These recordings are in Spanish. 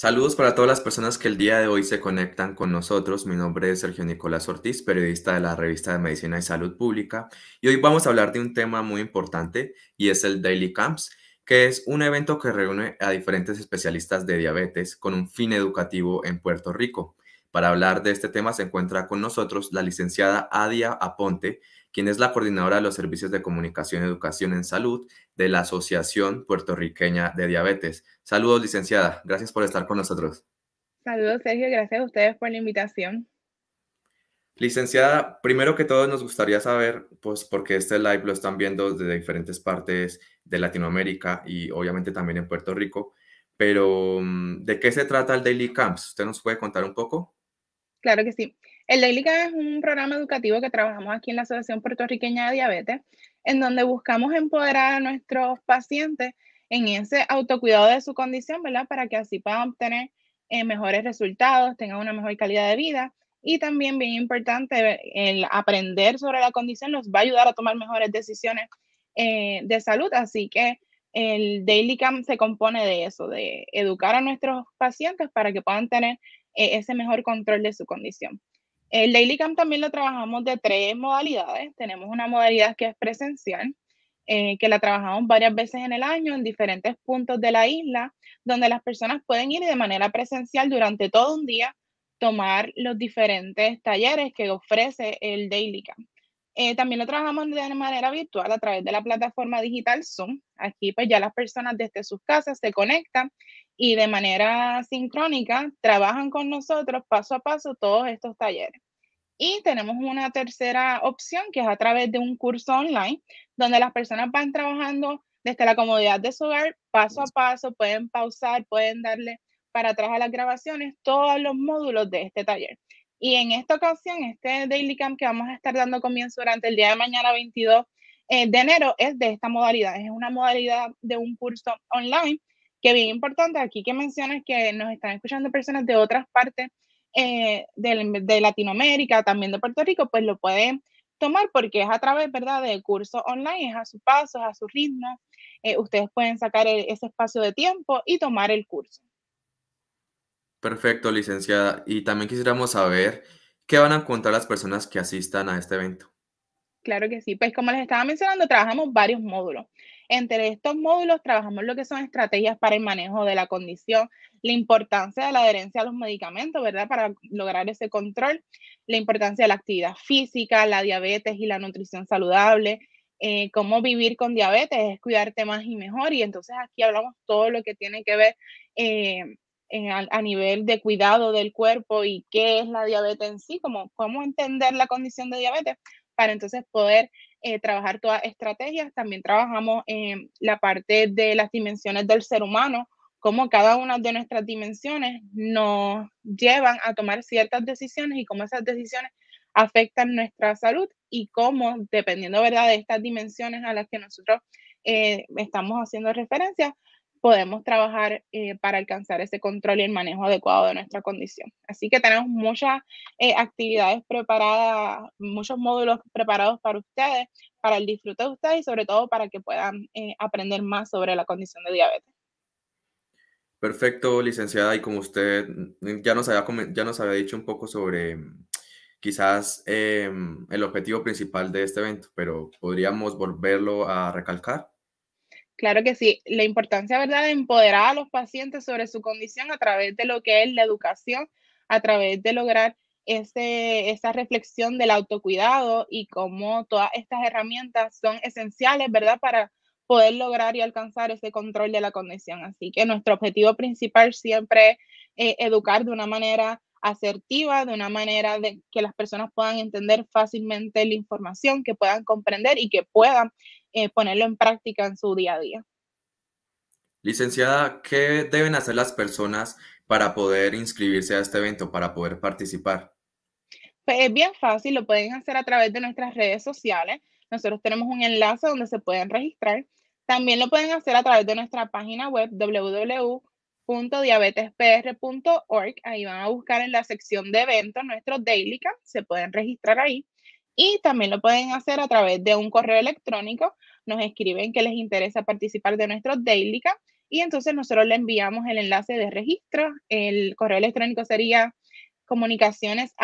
Saludos para todas las personas que el día de hoy se conectan con nosotros. Mi nombre es Sergio Nicolás Ortiz, periodista de la revista de Medicina y Salud Pública, y hoy vamos a hablar de un tema muy importante y es el Daily Camps, que es un evento que reúne a diferentes especialistas de diabetes con un fin educativo en Puerto Rico. Para hablar de este tema se encuentra con nosotros la licenciada Adia Aponte, quien es la coordinadora de los servicios de comunicación y educación en salud de la Asociación Puertorriqueña de Diabetes. Saludos, licenciada. Gracias por estar con nosotros. Saludos, Sergio. Gracias a ustedes por la invitación. Licenciada, primero que todo nos gustaría saber, pues porque este live lo están viendo desde diferentes partes de Latinoamérica y obviamente también en Puerto Rico, pero mm, ¿de qué se trata el Daily Camps? ¿Usted nos puede contar un poco? Claro que sí. El Daily Cam es un programa educativo que trabajamos aquí en la Asociación Puertorriqueña de Diabetes, en donde buscamos empoderar a nuestros pacientes en ese autocuidado de su condición, ¿verdad? Para que así puedan obtener eh, mejores resultados, tengan una mejor calidad de vida y también, bien importante, el aprender sobre la condición nos va a ayudar a tomar mejores decisiones eh, de salud. Así que el Daily Cam se compone de eso, de educar a nuestros pacientes para que puedan tener eh, ese mejor control de su condición. El Daily Camp también lo trabajamos de tres modalidades. Tenemos una modalidad que es presencial, eh, que la trabajamos varias veces en el año en diferentes puntos de la isla, donde las personas pueden ir de manera presencial durante todo un día, tomar los diferentes talleres que ofrece el Daily Camp. Eh, también lo trabajamos de manera virtual a través de la plataforma digital Zoom. Aquí pues ya las personas desde sus casas se conectan y de manera sincrónica trabajan con nosotros paso a paso todos estos talleres. Y tenemos una tercera opción que es a través de un curso online, donde las personas van trabajando desde la comodidad de su hogar, paso a paso, pueden pausar, pueden darle para atrás a las grabaciones todos los módulos de este taller. Y en esta ocasión, este Daily Camp que vamos a estar dando comienzo durante el día de mañana 22 eh, de enero es de esta modalidad. Es una modalidad de un curso online que bien importante aquí que mencionas que nos están escuchando personas de otras partes eh, de, Latinoamérica, también de Puerto Rico, pues lo pueden tomar porque es a través, ¿verdad?, de cursos online, es a su paso, es a su ritmo. Eh, ustedes pueden sacar ese espacio de tiempo y tomar el curso. Perfecto, licenciada. Y también quisiéramos saber qué van a contar las personas que asistan a este evento. Claro que sí. Pues como les estaba mencionando, trabajamos varios módulos. Entre estos módulos trabajamos lo que son estrategias para el manejo de la condición, la importancia de la adherencia a los medicamentos, ¿verdad? Para lograr ese control, la importancia de la actividad física, la diabetes y la nutrición saludable, eh, cómo vivir con diabetes, es cuidarte más y mejor. Y entonces aquí hablamos todo lo que tiene que ver eh, a, nivel de cuidado del cuerpo y qué es la diabetes en sí, cómo cómo entender la condición de diabetes para entonces poder eh, trabajar todas estrategias. También trabajamos en la parte de las dimensiones del ser humano, cómo cada una de nuestras dimensiones nos llevan a tomar ciertas decisiones y cómo esas decisiones afectan nuestra salud y cómo, dependiendo ¿verdad? de estas dimensiones a las que nosotros eh, estamos haciendo referencia, podemos trabajar eh, para alcanzar ese control y el manejo adecuado de nuestra condición. Así que tenemos muchas eh, actividades preparadas, muchos módulos preparados para ustedes, para el disfrute de ustedes y sobre todo para que puedan eh, aprender más sobre la condición de diabetes. Perfecto, licenciada. Y como usted mm, ya nos había, ya nos había dicho un poco sobre quizás em, el objetivo principal de este evento, pero podríamos volverlo a recalcar. Claro que sí. La importancia, ¿verdad?, de empoderar a los pacientes sobre su condición a través de lo que es la educación, a través de lograr ese, esa reflexión del autocuidado y cómo todas estas herramientas son esenciales, ¿verdad?, para poder lograr y alcanzar ese control de la condición. Así que nuestro objetivo principal siempre es eh, educar de una manera asertiva, de una manera de que las personas puedan entender fácilmente la información, que puedan comprender y que puedan eh, ponerlo en práctica en su día a día. Licenciada, ¿qué deben hacer las personas para poder inscribirse a este evento, para poder participar? Pues es bien fácil, lo pueden hacer a través de nuestras redes sociales. Nosotros tenemos un enlace donde se pueden registrar. También lo pueden hacer a través de nuestra página web www www.diabetespr.org. Ahí van a buscar en la sección de eventos nuestro Daily Camp, se pueden registrar ahí. Y también lo pueden hacer a través de un correo electrónico. Nos escriben que les interesa participar de nuestro Daily Camp y entonces nosotros le enviamos el enlace de registro. El correo electrónico sería comunicaciones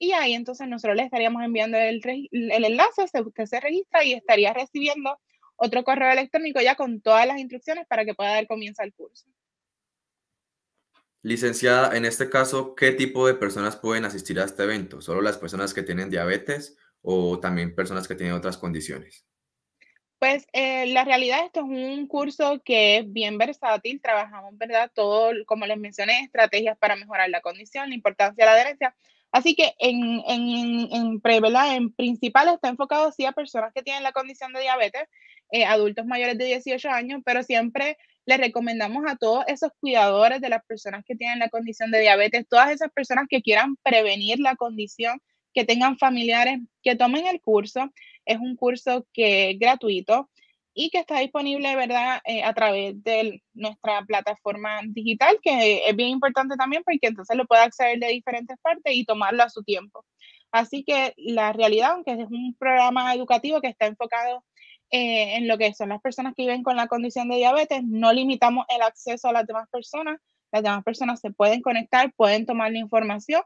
y ahí entonces nosotros le estaríamos enviando el, el enlace, que se registra y estaría recibiendo otro correo electrónico ya con todas las instrucciones para que pueda dar comienzo al curso. Licenciada, en este caso, ¿qué tipo de personas pueden asistir a este evento? ¿Solo las personas que tienen diabetes o también personas que tienen otras condiciones? Pues eh, la realidad, es esto es un curso que es bien versátil, trabajamos, ¿verdad? Todo, como les mencioné, estrategias para mejorar la condición, la importancia de la adherencia. Así que en, en, en, principal está enfocado sí a personas que tienen la condición de diabetes, eh, adultos mayores de 18 años, pero siempre les recomendamos a todos esos cuidadores de las personas que tienen la condición de diabetes, todas esas personas que quieran prevenir la condición, que tengan familiares, que tomen el curso. Es un curso que es gratuito y que está disponible, ¿verdad?, eh, a través de nuestra plataforma digital, que es bien importante también porque entonces lo puede acceder de diferentes partes y tomarlo a su tiempo. Así que la realidad, aunque es un programa educativo que está enfocado eh, en lo que son las personas que viven con la condición de diabetes, no limitamos el acceso a las demás personas. Las demás personas se pueden conectar, pueden tomar la información,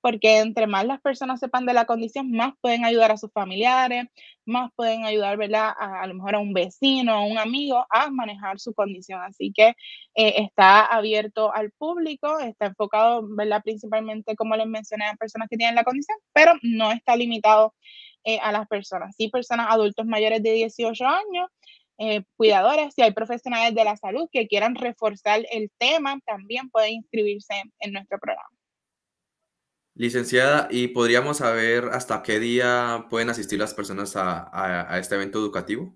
porque entre más las personas sepan de la condición, más pueden ayudar a sus familiares, más pueden ayudar, ¿verdad? A, lo mejor a un vecino, a un amigo, a manejar su condición. Así que eh, está abierto al público, está enfocado, ¿verdad? Principalmente, como les mencioné, a personas que tienen la condición, pero no está limitado eh, a las personas. Sí, personas adultos mayores de 18 años. Eh, cuidadores, si hay profesionales de la salud que quieran reforzar el tema, también pueden inscribirse en nuestro programa. Licenciada, ¿y podríamos saber hasta qué día pueden asistir las personas a, este evento educativo?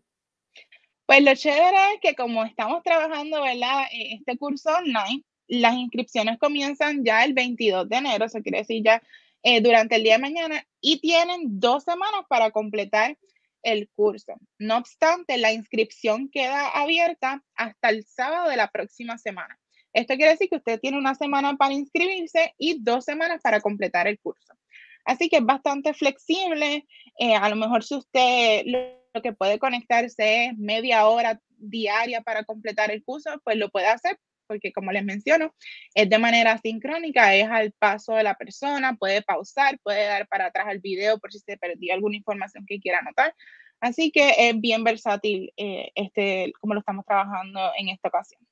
Pues lo chévere es que como estamos trabajando, ¿verdad? E, este curso online, las inscripciones comienzan ya el 22 de enero, se quiere decir ya eh, durante el día de mañana, y tienen dos semanas para completar el curso. No obstante, la inscripción queda abierta hasta el sábado de la próxima semana. Esto quiere decir que usted tiene una semana para inscribirse y dos semanas para completar el curso. Así que es bastante flexible. Eh, a lo mejor si usted lo que puede conectarse es media hora diaria para completar el curso, pues lo puede hacer porque como les menciono, es de manera sincrónica, es al paso de la persona, puede pausar, puede dar para atrás el video por si se perdió alguna información que quiera anotar. Así que es bien versátil eh, este, como lo estamos trabajando en esta ocasión.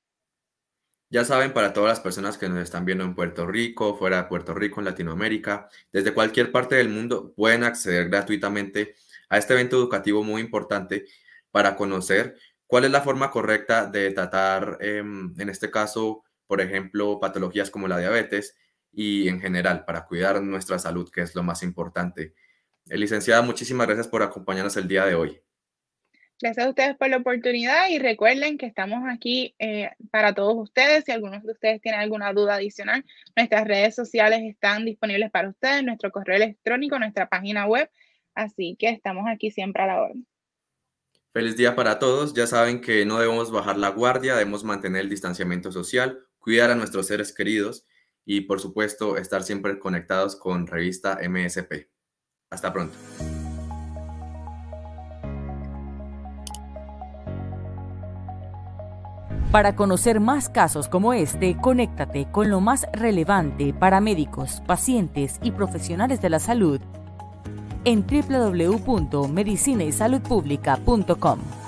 Ya saben, para todas las personas que nos están viendo en Puerto Rico, fuera de Puerto Rico, en Latinoamérica, desde cualquier parte del mundo, pueden acceder gratuitamente a este evento educativo muy importante para conocer cuál es la forma correcta de tratar, em, en este caso, por ejemplo, patologías como la diabetes y en general para cuidar nuestra salud, que es lo más importante. El eh, licenciada, muchísimas gracias por acompañarnos el día de hoy. Gracias a ustedes por la oportunidad y recuerden que estamos aquí eh, para todos ustedes. Si algunos de ustedes tienen alguna duda adicional, nuestras redes sociales están disponibles para ustedes, nuestro correo electrónico, nuestra página web. Así que estamos aquí siempre a la orden. Feliz día para todos. Ya saben que no debemos bajar la guardia, debemos mantener el distanciamiento social, cuidar a nuestros seres queridos y por supuesto estar siempre conectados con revista MSP. Hasta pronto. Para conocer más casos como este, conéctate con lo más relevante para médicos, pacientes y profesionales de la salud en www.medicinaysaludpublica.com.